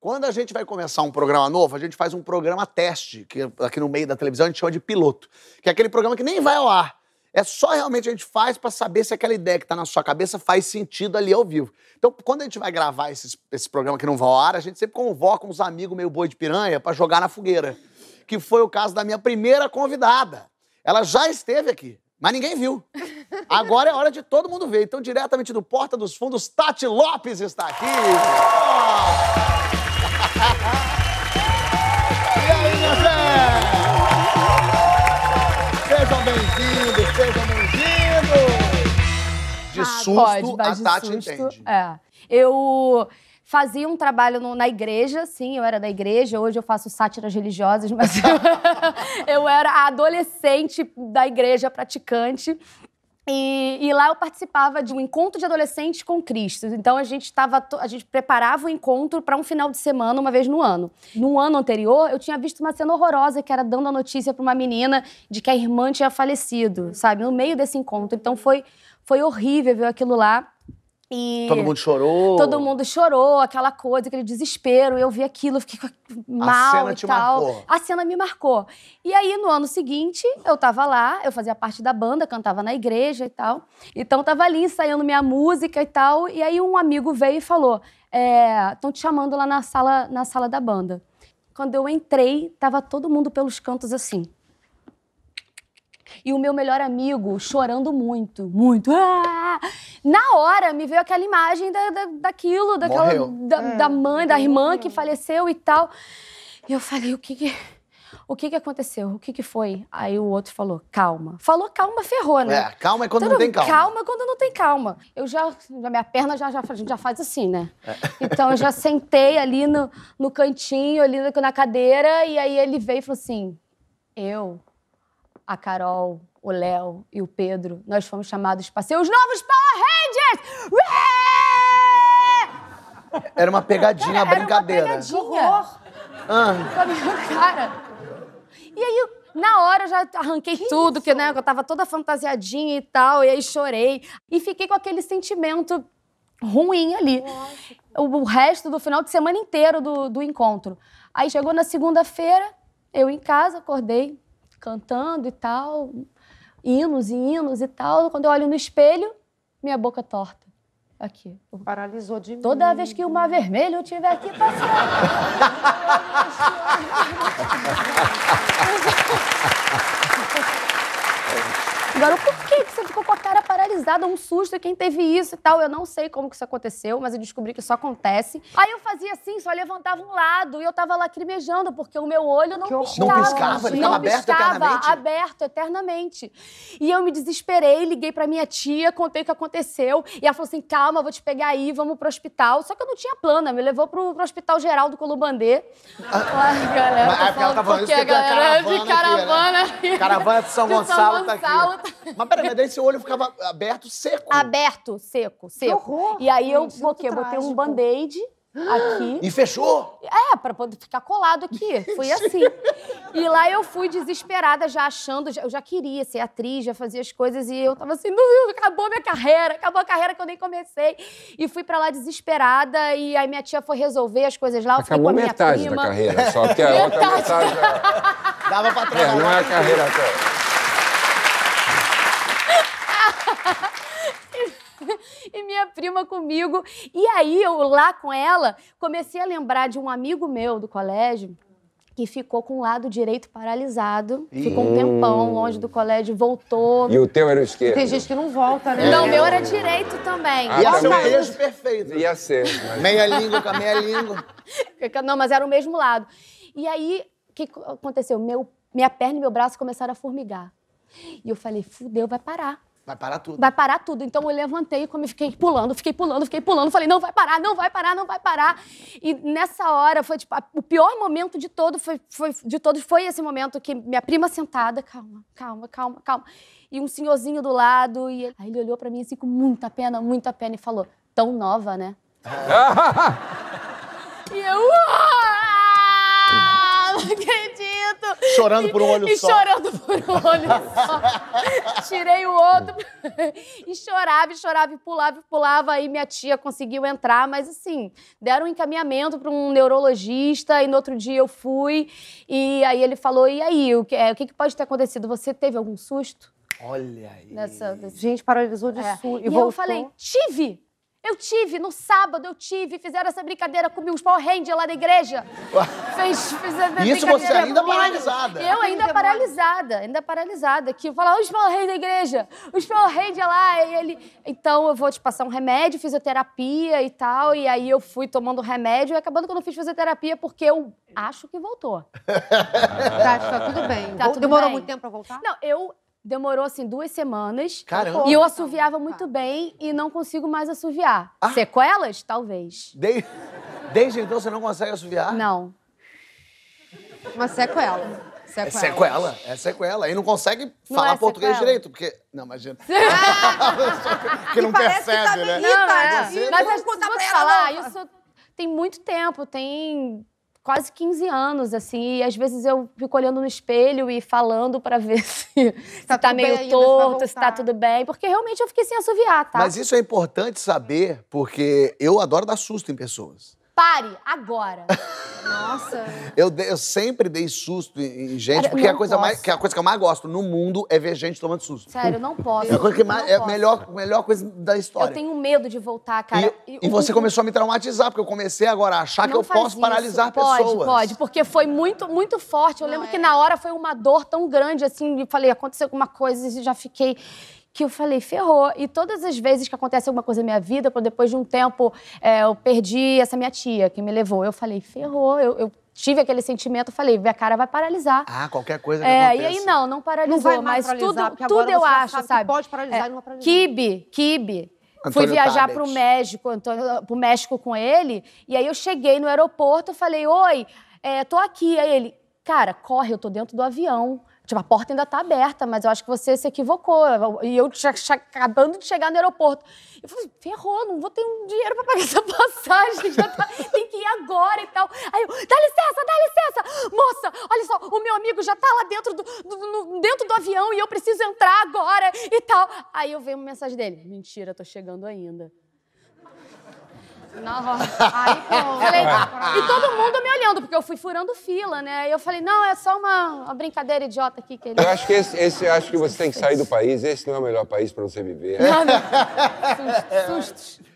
Quando a gente vai começar um programa novo, a gente faz um programa teste, que aqui no meio da televisão a gente chama de piloto, que é aquele programa que nem vai ao ar. É só realmente a gente faz para saber se aquela ideia que está na sua cabeça faz sentido ali ao vivo. Então, quando a gente vai gravar esses, esse programa que não vai ao ar, a gente sempre convoca uns amigos meio boi de piranha para jogar na fogueira, que foi o caso da minha primeira convidada. Ela já esteve aqui, mas ninguém viu. Agora é hora de todo mundo ver. Então, diretamente do Porta dos Fundos, Tati Lopes está aqui. bem-vindos, sejam bem-vindos! De ah, susto, pode, a de Tati susto, entende. É. Eu fazia um trabalho no, na igreja, sim, eu era da igreja, hoje eu faço sátiras religiosas, mas eu, eu era a adolescente da igreja praticante. E, e, lá eu participava de um encontro de adolescentes com Cristo. Então a gente estava, a gente preparava o um encontro para um final de semana uma vez no ano. No ano anterior eu tinha visto uma cena horrorosa que era dando a notícia para uma menina de que a irmã tinha falecido, sabe, no meio desse encontro. Então foi foi horrível ver aquilo lá. E todo mundo chorou. Todo mundo chorou, aquela coisa, aquele desespero. Eu vi aquilo, fiquei mal e tal. A cena te Marcou. A cena me marcou. E aí, no ano seguinte, eu tava lá, eu fazia parte da banda, cantava na igreja e tal. Então, tava ali ensaiando minha música e tal. E aí, um amigo veio e falou: estão é, te chamando lá na sala, na sala da banda. Quando eu entrei, tava todo mundo pelos cantos assim. E o meu melhor amigo chorando muito, muito. Ah! Na hora me veio aquela imagem da, da daquilo, daquela. Da, é. da, mãe, da irmã que faleceu e tal. E eu falei, o que que. O que, que aconteceu? O que, que foi? Aí o outro falou, calma. Falou calma, ferrou, né? É, calma é quando então, não tem calma. Calma é quando não tem calma. Eu já. Minha perna já, já, já faz assim, né? É. Então eu já sentei ali no, no cantinho, ali na cadeira, e aí ele veio e falou assim: eu a Carol, o Léo e o Pedro, nós fomos chamados para ser os novos Power Rangers! Ué! Era uma pegadinha, cara, uma brincadeira. Era uma pegadinha. Horror. Ah. Cara. E aí, na hora eu já arranquei que tudo, que né, eu tava toda fantasiadinha e tal, e aí chorei. E fiquei com aquele sentimento ruim ali. O, o, resto do final de semana inteiro do, do encontro. Aí chegou na segunda-feira, eu em casa, acordei, cantando e tal, hinos e hinos e tal. Quando eu olho no espelho, minha boca torta. Aqui. Paralisou de mim. Toda vez que o mar vermelho estiver aqui passou. Tá Agora, por que você ficou com a paralisada, um susto, quem teve isso e tal. Eu não sei como que isso aconteceu, mas eu descobri que isso acontece. Aí eu fazia assim, só levantava um lado e eu tava lacrimejando, porque o meu olho não piscava. Não piscava, ele não aberto piscava, eternamente? aberto eternamente. E eu me desesperei, liguei pra minha tia, contei o que aconteceu. E ela falou assim, calma, vou te pegar aí, vamos pro hospital. Só que eu não tinha plana, me levou pro, pro Hospital Geral do Colubandê. Ah, ah, ela porque isso a galera é de caravana. Aqui, né? Caravana de São, de São Gonçalo, São Gonçalo tá aqui. Tá... Mas peraí, daí seu olho ficava aberto aberto, seco. Aberto, seco, seco. Que horror. E aí eu Gente, bloqueei, botei um band-aid aqui. E fechou? É, pra poder ficar colado aqui. Foi assim. E lá eu fui desesperada, já achando, eu já queria ser atriz, já fazia as coisas, e eu tava assim, não, acabou minha carreira, acabou a carreira que eu nem comecei. E fui pra lá desesperada, e aí minha tia foi resolver as coisas lá, eu acabou metade prima. da carreira, só que a metade. outra metade... Dava pra trabalhar. É, não é a carreira até. e minha prima comigo. E aí eu lá com ela comecei a lembrar de um amigo meu do colégio que ficou com o lado direito paralisado, Ih. ficou um tempão longe do colégio, voltou. E o teu era o esquerdo? Tem gente que não volta, né? É. Não, o meu era direito também. Ah, Ia ser um beijo perfeito. Ia ser. Mas... Meia língua com a meia língua. Não, mas era o mesmo lado. E aí, o que aconteceu? Meu, minha perna e meu braço começaram a formigar. E eu falei, fudeu, vai parar. Vai parar tudo. Vai parar tudo. Então eu levantei e fiquei pulando, fiquei pulando, fiquei pulando. Falei, não vai parar, não vai parar, não vai parar. E nessa hora foi tipo, o pior momento de todo foi, foi, de todos foi esse momento que minha prima sentada, calma, calma, calma, calma. E um senhorzinho do lado e ele, aí ele olhou para mim assim com muita pena, muita pena e falou: "Tão nova, né?" e eu, ah! Chorando por um olho e só. E chorando por um olho só. Tirei o outro e chorava, e chorava, e pulava, e pulava. Aí minha tia conseguiu entrar, mas assim, deram um encaminhamento para um neurologista. E no outro dia eu fui. E aí ele falou: e aí, o que, é, o que pode ter acontecido? Você teve algum susto? Olha aí. Nessa, gente, paralisou de é. susto. E, e eu falei: tive! Eu tive, no sábado eu tive, fizeram essa brincadeira comigo, os Power Ranger lá da igreja. Fez, fizeram Isso você ainda comigo. paralisada. Eu ainda, paralisada, ainda paralisada. Que eu falava, os Power Ranger da igreja, os Power Ranger lá. E ele, então eu vou te passar um remédio, fisioterapia e tal. E aí eu fui tomando remédio e acabando que eu não fiz fisioterapia porque eu acho que voltou. tá, tá tudo bem. Tá tudo Demorou bem. muito tempo pra voltar? Não, eu Demorou, assim, duas semanas. Caramba! E eu assoviava muito bem e não consigo mais assoviar. Ah. Sequelas? Talvez. De... Desde então você não consegue assoviar? Não. Uma sequela. É sequela. É sequela, é sequela. E não consegue não é falar é português sequela. direito, porque. Não, imagina. Ah, que não percebe, que tá né? Tá, não, então é. Você... Mas eu vou ela. Falar, não. isso tem muito tempo, tem quase 15 anos, assim, e às vezes eu fico olhando no espelho e falando para ver se, tá se tá, meio torto, se tá tudo bem, porque realmente eu fiquei sem assoviar, tá? Mas isso é importante saber, porque eu adoro dar susto em pessoas. Pare, agora. Nossa. Eu, eu sempre dei susto em gente, Cara, porque é a, coisa mais, que é a coisa que eu mais gosto no mundo é ver gente tomando susto. Sério, eu não posso. É a, coisa que mais, é melhor, melhor coisa da história. Eu tenho medo de voltar, cara. E, e, e você começou a me traumatizar, porque eu comecei agora a achar não que eu posso isso. paralisar pode, pessoas. Pode, pode, porque foi muito, muito forte. Eu não lembro é. que na hora foi uma dor tão grande, assim, e falei, aconteceu alguma coisa e já fiquei que eu falei, ferrou. E todas as vezes que acontece alguma coisa na minha vida, depois de um tempo, é, eu perdi essa minha tia que me levou. Eu falei, ferrou, eu, eu tive aquele sentimento, falei, minha cara vai paralisar. Ah, qualquer coisa que é, aconteça. E aí não, não paralisou, não mas tudo, tudo eu acho, sabe? sabe? Pode paralisar é, e não paralisar. Kibe, Kibe. Antônio Fui viajar para o México, para o México com ele, e aí eu cheguei no aeroporto, falei, oi, é, tô aqui. Aí ele, cara, corre, eu tô dentro do avião. Tipo, a porta ainda tá aberta, mas eu acho que você se equivocou. E eu já, já, acabando de chegar no aeroporto. Eu falei, ferrou, não vou ter um dinheiro pra pagar essa passagem. Já tá, tem que ir agora e tal. Aí eu, dá licença, dá licença! Moça, olha só, o meu amigo já tá lá dentro do, do, dentro do avião e eu preciso entrar agora e tal. Aí eu vejo uma mensagem dele. Mentira, tô chegando ainda. Não, aí pronto. Falei, é. e todo mundo me olhando, porque eu fui furando fila, né? E eu falei, não, é só uma, uma brincadeira idiota aqui que ele... Eu acho que, esse, esse acho que você tem que sair do país, esse não é o melhor país pra você viver. Não, não. Sustos. sustos.